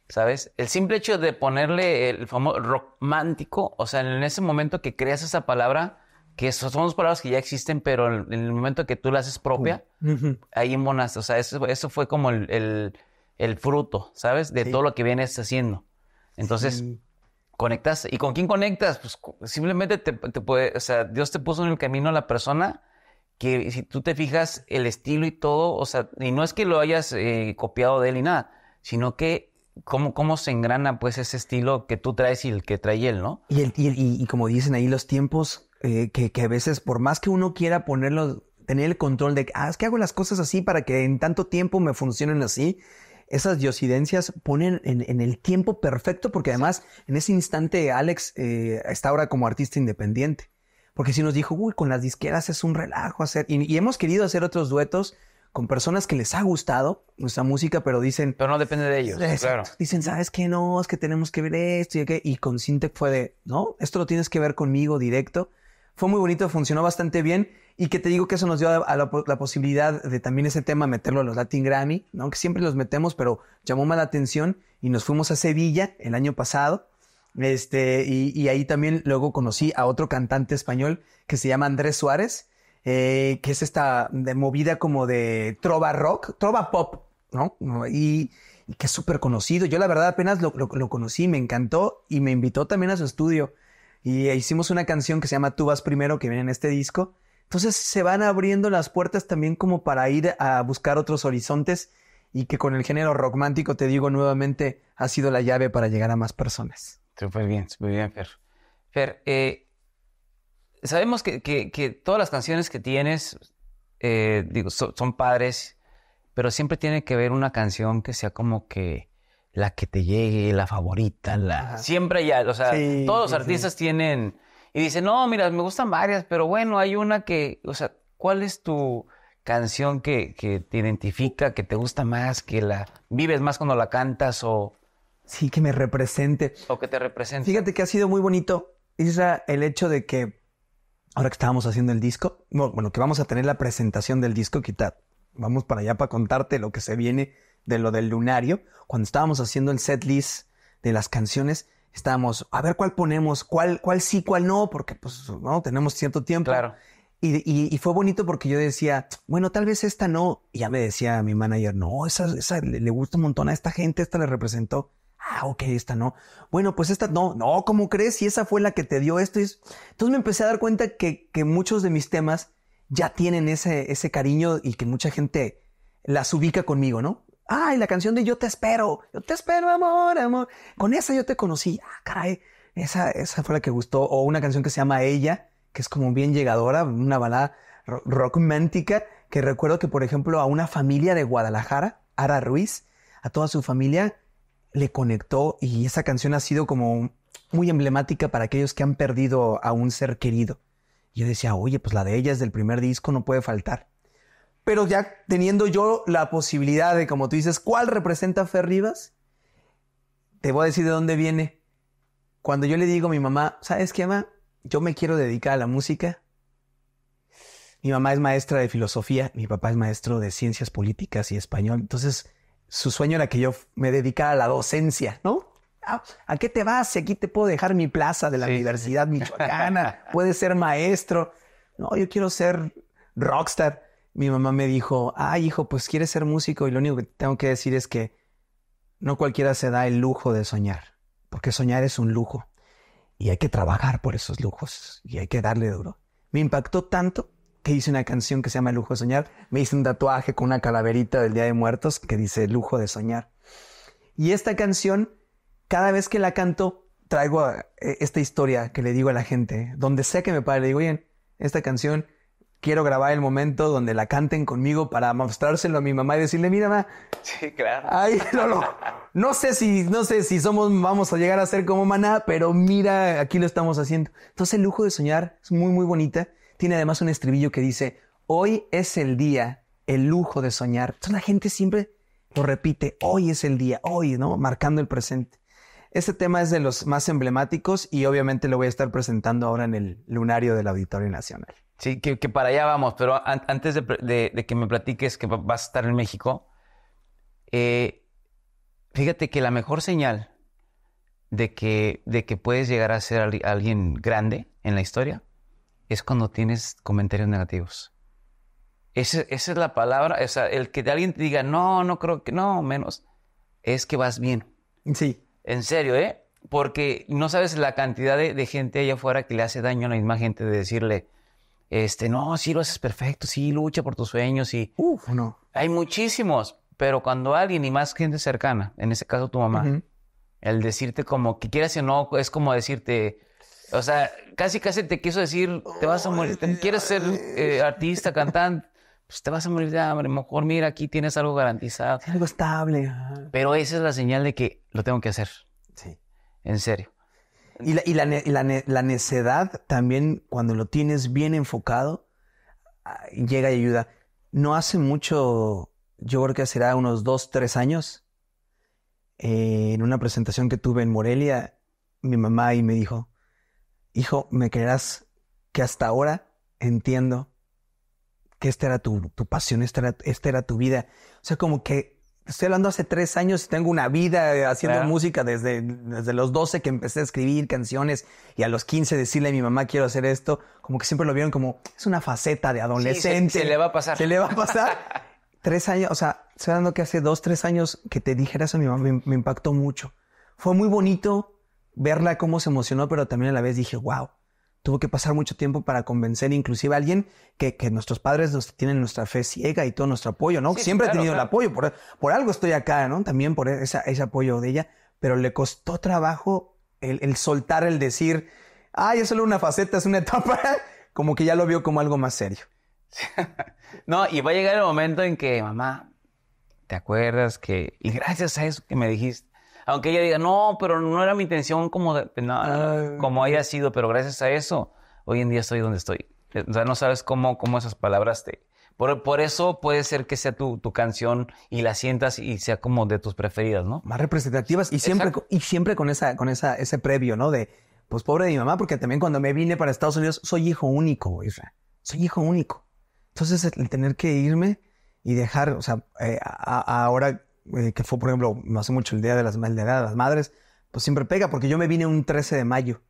¿Sabes? El simple hecho de ponerle el famoso romántico, o sea, en ese momento que creas esa palabra, que son, dos palabras que ya existen, pero en, el momento que tú la haces propia, ahí ahí O sea, eso, eso fue como el, fruto, ¿sabes? De todo lo que vienes haciendo. Entonces, conectas ¿Y con quién conectas? Pues simplemente te, te, puede, o sea, Dios te puso en el camino a la persona que si tú te fijas el estilo y todo, o sea, y no es que lo hayas eh, copiado de él y nada, sino que cómo, cómo se engrana pues ese estilo que tú traes y el que trae él, ¿no?
Y, y, como dicen ahí los tiempos, eh, que, a veces por más que uno quiera ponerlo tener el control de, ah, es que hago las cosas así para que en tanto tiempo me funcionen así, esas diosidencias ponen en, el tiempo perfecto, porque además en ese instante Alex eh, está ahora como artista independiente. Porque si nos dijo, uy, con las disqueras es un relajo hacer. Y, hemos querido hacer otros duetos con personas que les ha gustado nuestra música, pero dicen.
Pero no depende de ellos.
Dicen, ¿sabes qué? No, es que tenemos que ver esto y qué. Y con Sintec fue de, no, esto lo tienes que ver conmigo directo. Fue muy bonito, funcionó bastante bien y que te digo que eso nos dio la, posibilidad de también ese tema meterlo a los Latin Grammy, ¿no? que siempre los metemos, pero llamó más la atención y nos fuimos a Sevilla el año pasado. Este, y, ahí también luego conocí a otro cantante español que se llama Andrés Suárez, eh, que es esta de movida como de trova rock, trova pop, ¿no? Y, que es súper conocido. Yo la verdad apenas lo, conocí, me encantó y me invitó también a su estudio. Y hicimos una canción que se llama Tú vas primero, que viene en este disco. Entonces se van abriendo las puertas también como para ir a buscar otros horizontes y que con el género romántico, te digo nuevamente, ha sido la llave para llegar a más personas.
Súper bien, súper bien, Fer. Fer, eh, sabemos que, todas las canciones que tienes, eh, digo, son padres, pero siempre tiene que haber una canción que sea como que la que te llegue, la favorita, la... Siempre ya, o sea, todos los artistas tienen... Y dicen, no, mira, me gustan varias, pero bueno, hay una que, o sea, ¿cuál es tu canción que, que te identifica, que te gusta más, que la vives más cuando la cantas o... Sí, que me represente. O que te represente.
Fíjate que ha sido muy bonito, el hecho de que ahora que estábamos haciendo el disco, bueno, que vamos a tener la presentación del disco, quita, vamos para allá para contarte lo que se viene de lo del lunario, cuando estábamos haciendo el set list de las canciones, estábamos a ver cuál ponemos, cuál, cuál sí, cuál no, porque pues no tenemos cierto tiempo. Claro. Y, fue bonito porque yo decía, bueno, tal vez esta no. Y ya me decía mi manager, no, esa, esa le, gusta un montón a esta gente, esta le representó. Ah, ok, esta no. Bueno, pues esta no, no, ¿cómo crees? Y esa fue la que te dio esto. Entonces me empecé a dar cuenta que, que muchos de mis temas ya tienen ese, ese cariño y que mucha gente las ubica conmigo, ¿no? Ay, la canción de Yo te espero, yo te espero, amor, amor. Con esa yo te conocí. Ah, caray, esa, esa fue la que gustó. O una canción que se llama Ella, que es como bien llegadora, una balada romántica, que recuerdo que, por ejemplo, a una familia de Guadalajara, Ara Ruiz, a toda su familia le conectó y esa canción ha sido como muy emblemática para aquellos que han perdido a un ser querido. yo decía, oye, pues la de ella es del primer disco, no puede faltar. Pero ya teniendo yo la posibilidad de, como tú dices, ¿cuál representa a Fer Rivas? Te voy a decir de dónde viene. Cuando yo le digo a mi mamá, ¿sabes qué, mamá? Yo me quiero dedicar a la música. Mi mamá es maestra de filosofía, mi papá es maestro de ciencias políticas y español. Entonces, su sueño era que yo me dedicara a la docencia, ¿no? Ah, ¿A qué te vas? Si Aquí te puedo dejar mi plaza de la Universidad Michoacana. <laughs> Puedes ser maestro. No, yo quiero ser rockstar mi mamá me dijo, ay hijo, pues quieres ser músico y lo único que tengo que decir es que no cualquiera se da el lujo de soñar, porque soñar es un lujo y hay que trabajar por esos lujos y hay que darle duro. Me impactó tanto que hice una canción que se llama Lujo de Soñar, me hice un tatuaje con una calaverita del Día de Muertos que dice Lujo de Soñar. Y esta canción, cada vez que la canto, traigo eh, esta historia que le digo a la gente, donde sé que me pare, le digo, oye, esta canción quiero grabar el momento donde la canten conmigo para mostrárselo a mi mamá y decirle, mira, mamá.
Sí, claro. Ay, <laughs> no, no,
no sé si, no sé si somos, vamos a llegar a ser como maná, pero mira, aquí lo estamos haciendo. Entonces, el lujo de soñar es muy, muy bonita. Tiene además un estribillo que dice, hoy es el día, el lujo de soñar. Entonces, la gente siempre lo repite, hoy es el día, hoy, ¿no? Marcando el presente. Este tema es de los más emblemáticos y obviamente lo voy a estar presentando ahora en el lunario del Auditorio Nacional.
Sí, que, para allá vamos, pero antes de, que me platiques que vas a estar en México, eh, fíjate que la mejor señal de que, de que puedes llegar a ser alguien grande en la historia es cuando tienes comentarios negativos. Esa, es la palabra, o sea, el que alguien te diga, no, no creo que, no, menos, es que vas bien. Sí. En serio, ¿eh? Porque no sabes la cantidad de, de gente allá afuera que le hace daño a la misma gente de decirle, este, no, sí lo haces perfecto, sí lucha por tus sueños y... Uf, no. Hay muchísimos, pero cuando alguien y más gente cercana, en ese caso tu mamá, el decirte como que quieras o no, es como decirte, o sea, casi casi te quiso decir, te vas a morir, quieres ser eh, artista, cantante, pues te vas a morir de hambre, mejor mira, aquí tienes algo garantizado. Algo estable. Pero esa es la señal de que lo tengo que hacer. Sí. En serio.
Y, la, la, la, necedad también, cuando lo tienes bien enfocado, ah, llega y ayuda. No hace mucho, yo creo que será unos dos, tres años, eh, en una presentación que tuve en Morelia, mi mamá ahí me dijo, hijo, ¿me creerás que hasta ahora entiendo que esta era tu, pasión, esta era, esta era tu vida? O sea, como que Estoy hablando hace tres años y tengo una vida eh, haciendo música desde, desde los 12 que empecé a escribir canciones y a los 15 decirle a mi mamá quiero hacer esto, como que siempre lo vieron como es una faceta de
adolescente. se, le va a pasar. Se le va a pasar.
<laughs> tres años, o sea, estoy hablando que hace dos, tres años que te dijera eso mi mamá me, me impactó mucho. Fue muy bonito verla cómo se emocionó, pero también a la vez dije, wow, tuvo que pasar mucho tiempo para convencer inclusive a alguien que, nuestros padres nos tienen nuestra fe ciega y todo nuestro apoyo, ¿no? Siempre ha he tenido el apoyo, por, por, algo estoy acá, ¿no? También por ese apoyo de ella, pero le costó trabajo el soltar, el decir, ay, es solo una faceta, es una <laughs> etapa, como que ya lo vio como algo más serio.
<laughs> no, y va a llegar el momento en que, mamá, ¿te acuerdas que, y gracias a eso que me dijiste, aunque ella diga, no, pero no era mi intención como, de, como haya sido, pero gracias a eso, hoy en día estoy donde estoy. Eh, o sea, no sabes cómo, cómo esas palabras te... Por, por eso puede ser que sea tu, tu, canción y la sientas y sea como de tus preferidas, ¿no?
Más representativas y siempre, y siempre con, esa, con esa, ese previo, ¿no? De, pues pobre de mi mamá, porque también cuando me vine para Estados Unidos, soy hijo único, Israel. Soy hijo único. Entonces, el tener que irme y dejar, o sea, eh, ahora eh, que fue, por ejemplo, no hace mucho el Día de las, las Madres, pues siempre pega, porque yo me vine un 13 de mayo.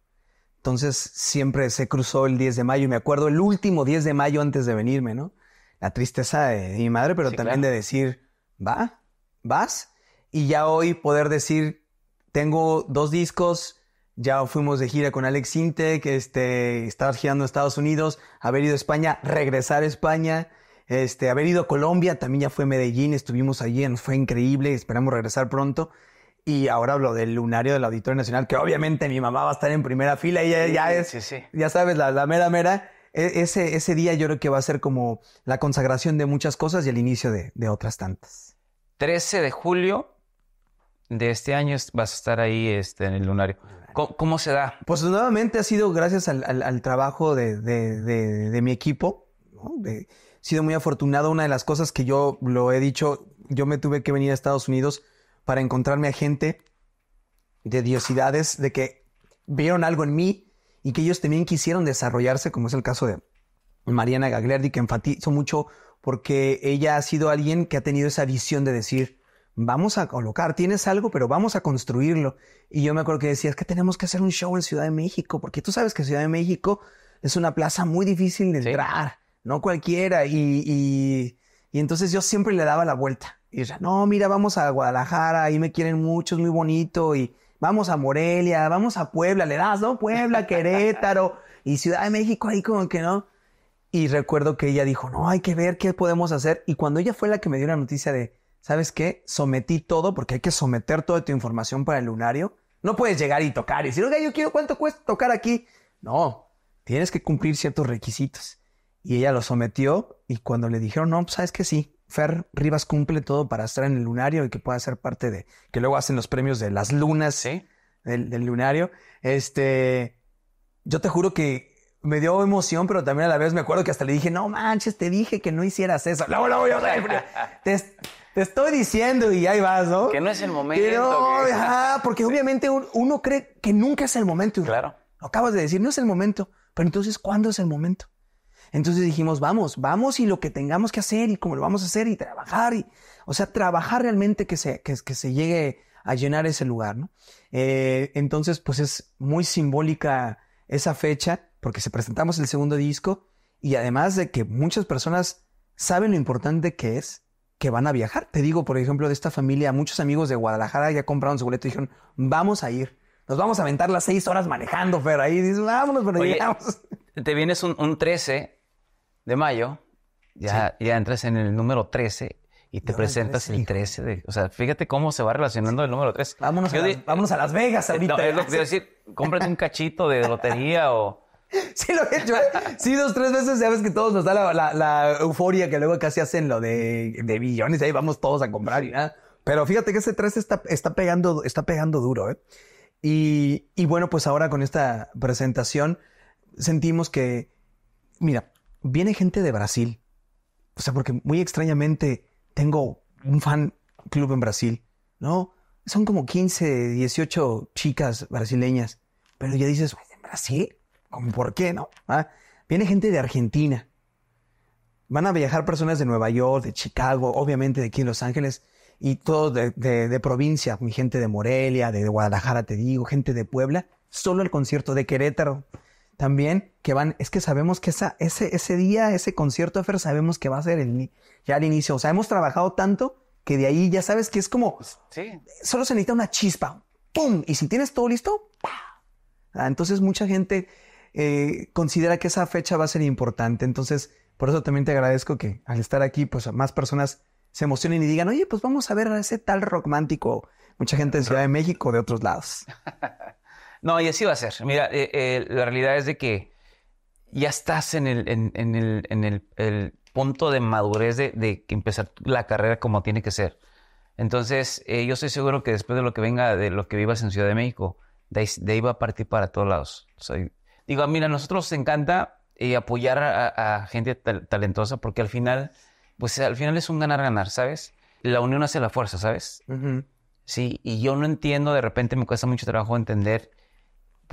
Entonces siempre se cruzó el 10 de mayo y me acuerdo el último 10 de mayo antes de venirme, ¿no? La tristeza de, mi madre, pero también de decir, va, vas. Y ya hoy poder decir, tengo dos discos, ya fuimos de gira con Alex Intec, este, estabas girando en Estados Unidos, haber ido a España, regresar a España. Este, haber ido a Colombia, también ya fue Medellín, estuvimos allí, fue increíble, esperamos regresar pronto. Y ahora hablo del lunario del Auditorio Nacional, que obviamente mi mamá va a estar en primera fila y ya, es, sí, ya sabes, la, mera mera. E, ese, ese día yo creo que va a ser como la consagración de muchas cosas y el inicio de, de otras tantas.
13 de julio de este año vas a estar ahí este, en el lunario. ¿Cómo, se da?
Pues nuevamente ha sido gracias al, al, trabajo de, de, de mi equipo, ¿no? sido muy afortunado. Una de las cosas que yo lo he dicho, yo me tuve que venir a Estados Unidos para encontrarme a gente de diosidades, de que vieron algo en mí y que ellos también quisieron desarrollarse, como es el caso de Mariana Gagliardi, que enfatizo mucho porque ella ha sido alguien que ha tenido esa visión de decir, vamos a colocar, tienes algo, pero vamos a construirlo. Y yo me acuerdo que decía, es que tenemos que hacer un show en Ciudad de México, porque tú sabes que Ciudad de México es una plaza muy difícil de entrar no cualquiera. Y, y, entonces yo siempre le daba la vuelta. Y decía, no, mira, vamos a Guadalajara, ahí me quieren mucho, es muy bonito. Y vamos a Morelia, vamos a Puebla, le das, ¿no? Puebla, Querétaro y Ciudad de México, ahí como que no. Y recuerdo que ella dijo, no, hay que ver qué podemos hacer. Y cuando ella fue la que me dio la noticia de, ¿sabes qué? Sometí todo, porque hay que someter toda tu información para el lunario. No puedes llegar y tocar y decir, oiga, yo quiero cuánto cuesta tocar aquí. No, tienes que cumplir ciertos requisitos. Y ella lo sometió y cuando le dijeron, no, pues, sabes que sí, Fer Rivas cumple todo para estar en el lunario y que pueda ser parte de, que luego hacen los premios de las lunas del, lunario. Este, yo te juro que me dio emoción, pero también a la vez me acuerdo que hasta le dije, no manches, te dije que no hicieras eso.
te, te estoy diciendo y ahí vas, ¿no? Que no es el momento.
porque obviamente uno cree que nunca es el momento. Claro. acabas de decir, no es el momento. Pero entonces, ¿cuándo es el momento? Entonces dijimos, vamos, vamos y lo que tengamos que hacer y cómo lo vamos a hacer y trabajar. Y, o sea, trabajar realmente que se, que, se llegue a llenar ese lugar, ¿no? Eh, entonces, pues es muy simbólica esa fecha porque se presentamos el segundo disco y además de que muchas personas saben lo importante que es que van a viajar. Te digo, por ejemplo, de esta familia, muchos amigos de Guadalajara ya compraron su boleto y dijeron, vamos a ir. Nos vamos a aventar las seis horas manejando,
pero ahí dices, vámonos, pero llegamos. Te vienes un, un 13 de mayo, ya, ya entras en el número 13 y te presentas el 13. o sea, fíjate cómo se va relacionando el número 3. Vámonos, a, Las Vegas ahorita. No, es decir, cómprate un cachito de lotería o... <laughs>
Sí, lo he hecho. ¿eh? Sí, dos, tres veces, ya ves que todos nos da la, euforia que luego casi hacen lo de, de billones, ahí vamos todos a comprar y nada. Pero fíjate que ese 13 está, está, pegando, está pegando duro. ¿eh? Y, y bueno, pues ahora con esta presentación sentimos que, mira, viene gente de Brasil. O sea, porque muy extrañamente tengo un fan club en Brasil, ¿no? Son como 15, 18 chicas brasileñas. Pero ya dices, ¿en Brasil? por qué, no? ¿Ah? Viene gente de Argentina. Van a viajar personas de Nueva York, de Chicago, obviamente de aquí en Los Ángeles, y todos de, provincia, mi gente de Morelia, de Guadalajara, te digo, gente de Puebla, solo el concierto de Querétaro también que van, es que sabemos que esa, ese, ese día, ese concierto sabemos que va a ser el, ya el inicio. O sea, hemos trabajado tanto que de ahí ya sabes que es como, pues, solo se necesita una chispa, ¡pum! Y si tienes todo listo, ¡pah! Entonces mucha gente eh, considera que esa fecha va a ser importante. Entonces, por eso también te agradezco que al estar aquí, pues más personas se emocionen y digan, oye, pues vamos a ver a ese tal
romántico. Mucha gente de Ciudad de México, de otros lados. <laughs> No, y así va a ser. Mira, eh, eh, la realidad es de que ya estás en el, en, el, punto de madurez de, de, empezar la carrera como tiene que ser. Entonces, eh, yo estoy seguro que después de lo que venga, de lo que vivas en Ciudad de México, de ahí, va a partir para todos lados. digo, mira, a nosotros nos encanta apoyar a, gente talentosa porque al final, pues al final es un ganar-ganar, ¿sabes? La unión hace la fuerza, ¿sabes? Sí, y yo no entiendo, de repente me cuesta mucho trabajo entender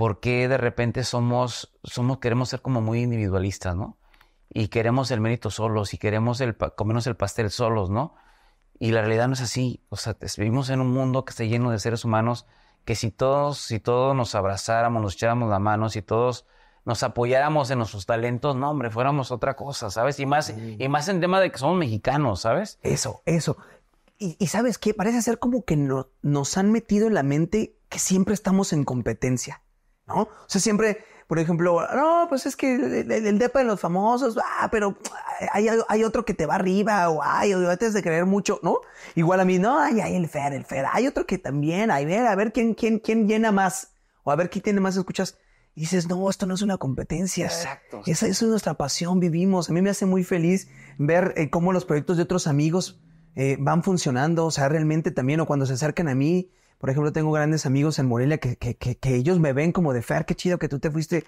por qué de repente somos, somos, queremos ser como muy individualistas, ¿no? Y queremos el mérito solos y queremos el, comernos el pastel solos, ¿no? Y la realidad no es así. O sea, vivimos en un mundo que está lleno de seres humanos que si todos, nos abrazáramos, nos echáramos la mano, si todos nos apoyáramos en nuestros talentos, no, hombre, fuéramos otra cosa, ¿sabes? Y más, y más en tema de que somos mexicanos, ¿sabes?
Eso, eso. Y, ¿sabes qué? Parece ser como que nos han metido en la mente que siempre estamos en competencia. ¿no? O sea, siempre, por ejemplo, no, pues es que el, depa de los famosos, ah, pero hay, otro que te va arriba, o ay, antes de creer mucho, ¿no? Igual a mí, no, hay el Fer, el Fer, hay otro que también, hay ver, a ver quién, quién, quién llena más, o a ver quién tiene más escuchas. Y dices, no, esto no es una competencia. Exacto. Esa, es nuestra pasión, vivimos. A mí me hace muy feliz ver eh, cómo los proyectos de otros amigos eh, van funcionando, o sea, realmente también, o cuando se acercan a mí, por ejemplo, tengo grandes amigos en Morelia que, que, que, ellos me ven como de Fer, qué chido que tú te fuiste.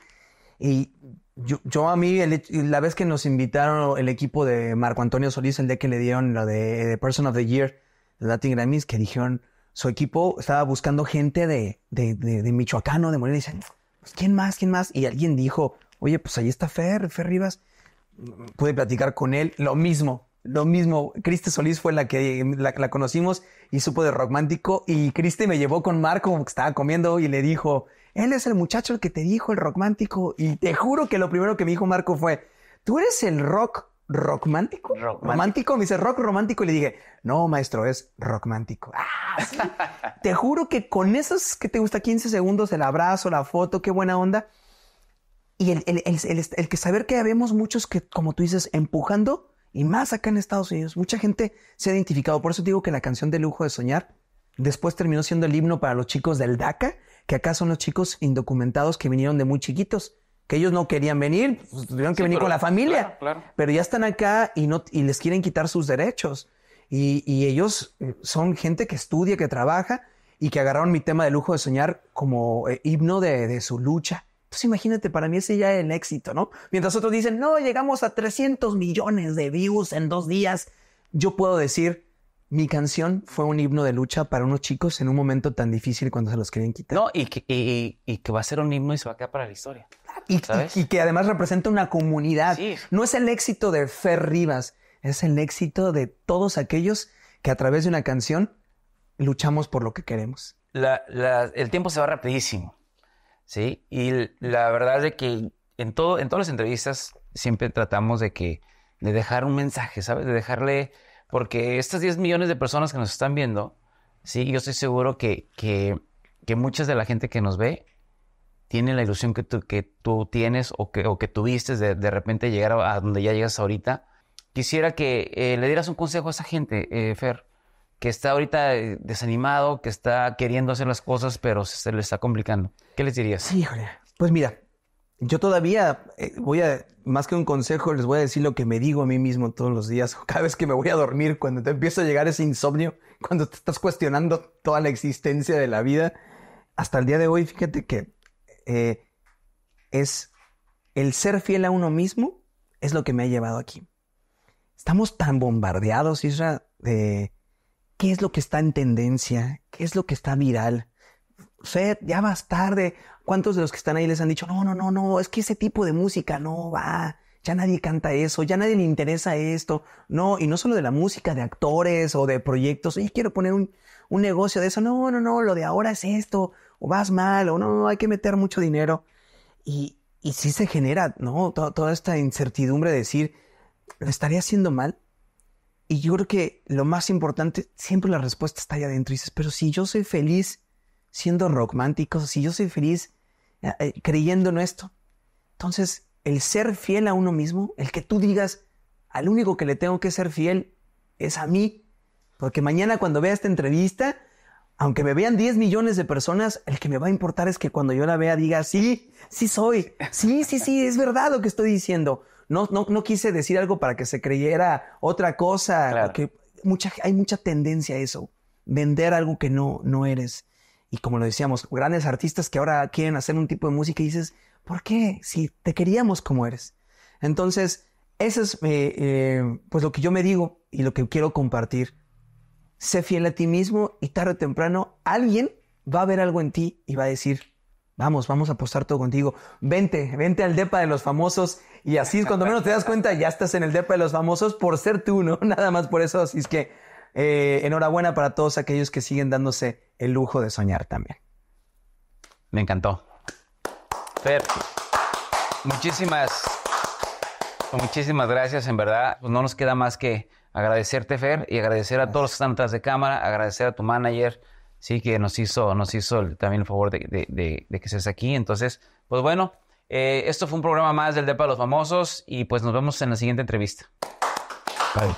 Y yo, yo a mí, la vez que nos invitaron el equipo de Marco Antonio Solís, el día que le dieron lo de, Person of the Year, Latin Grammys, que dijeron, su equipo estaba buscando gente de, de, de, de Michoacano, de Morelia, y dicen, pues, ¿quién más? ¿Quién más? Y alguien dijo, oye, pues ahí está Fer, Fer Rivas. Pude platicar con él, lo mismo. Lo mismo, Criste Solís fue la que la, conocimos y supo de rockmántico y Criste me llevó con Marco que estaba comiendo y le dijo, él es el muchacho el que te dijo el rockmántico y te juro que lo primero que me dijo Marco fue, tú eres el rock rockmántico.
Romántico,
me dice rock romántico y le dije, no, maestro, es rockmántico. Ah, <laughs> te juro que con esos que te gusta 15 segundos, el abrazo, la foto, qué buena onda. Y el, el, el, el que saber que habemos muchos que, como tú dices, empujando y más acá en Estados Unidos. Mucha gente se ha identificado. Por eso digo que la canción de lujo de soñar después terminó siendo el himno para los chicos del DACA, que acá son los chicos indocumentados que vinieron de muy chiquitos, que ellos no querían venir, pues, tuvieron que venir con la familia, pero ya están acá y, no, y les quieren quitar sus derechos. Y, ellos eh, son gente que estudia, que trabaja y que agarraron mi tema de lujo de soñar como eh, himno de su lucha entonces pues, imagínate, para mí ese ya es el éxito, ¿no? Mientras otros dicen, no, llegamos a 300 millones de views en dos días, yo puedo decir, mi canción fue un himno de lucha para unos chicos en un momento tan difícil cuando se los quieren quitar.
No, y que, va a ser un himno y se va a quedar para la historia.
Y, que además representa una comunidad. No es el éxito de Fer Rivas, es el éxito de todos aquellos que a través de una canción luchamos por lo que queremos.
el tiempo se va rapidísimo. ¿sí? Y la verdad es que en, todo, en todas las entrevistas siempre tratamos de que de dejar un mensaje, ¿sabes? De dejarle, porque estas 10 millones de personas que nos están viendo, sí, yo estoy seguro que, que, que muchas de la gente que nos ve tiene la ilusión que tú, que tú tienes o que, o que tuviste de, de repente llegar a, donde ya llegas ahorita. Quisiera que eh, le dieras un consejo a esa gente, eh, Fer que está ahorita eh, desanimado, que está queriendo hacer las cosas, pero se le está complicando. ¿Qué les dirías? Híjole,
pues mira, yo todavía eh, voy a, más que un consejo, les voy a decir lo que me digo a mí mismo todos los días, <laughs> cada vez que me voy a dormir, cuando te empieza a llegar ese insomnio, <laughs> cuando te estás cuestionando toda la existencia de la vida. Hasta el día de hoy, fíjate que eh, es el ser fiel a uno mismo es lo que me ha llevado aquí. Estamos tan bombardeados, Isra, de qué es lo que está en tendencia, qué es lo que está viral. Fed, ya vas tarde. ¿Cuántos de los que están ahí les han dicho, no, no, no, no, es que ese tipo de música no va? Ya nadie canta eso, ya nadie le interesa esto. No, y no solo de la música, de actores o de proyectos. Oye, quiero poner un, negocio de eso. No, no, no, lo de ahora es esto. O vas mal, o no, hay que meter mucho dinero. Y, y sí se genera, ¿no? toda esta incertidumbre de decir, ¿lo estaría haciendo mal? Y yo creo que lo más importante, siempre la respuesta está allá adentro. Y dices, pero si yo soy feliz siendo romántico, si yo soy feliz eh, eh, creyendo en esto, entonces el ser fiel a uno mismo, el que tú digas, al único que le tengo que ser fiel es a mí. Porque mañana cuando vea esta entrevista, aunque me vean 10 millones de personas, el que me va a importar es que cuando yo la vea diga, sí, sí soy, sí, sí, sí, es verdad lo que estoy diciendo no, quise decir algo para que se creyera otra cosa. Porque mucha, hay mucha tendencia a eso, vender algo que no, no eres. Y como lo decíamos, grandes artistas que ahora quieren hacer un tipo de música y dices, ¿por qué? Si te queríamos como eres. Entonces, eso es eh, eh, pues lo que yo me digo y lo que quiero compartir. Sé fiel a ti mismo y tarde o temprano alguien va a ver algo en ti y va a decir, Vamos, vamos a apostar todo contigo. Vente, vente al depa de los famosos. Y así es, cuando menos te das cuenta, ya estás en el depa de los famosos por ser tú, ¿no? <laughs> Nada más por eso. Así es que eh, enhorabuena para todos aquellos que siguen dándose el lujo de soñar también.
Me encantó. Fer, muchísimas, pues muchísimas gracias, en verdad. Pues no nos queda más que agradecerte, Fer, y agradecer a todos los que están detrás de cámara, agradecer a tu manager, sí, que nos hizo, nos hizo también el favor de, que seas aquí. Entonces, pues bueno, eh, esto fue un programa más del Depa de los Famosos y pues nos vemos en la siguiente entrevista. Bye.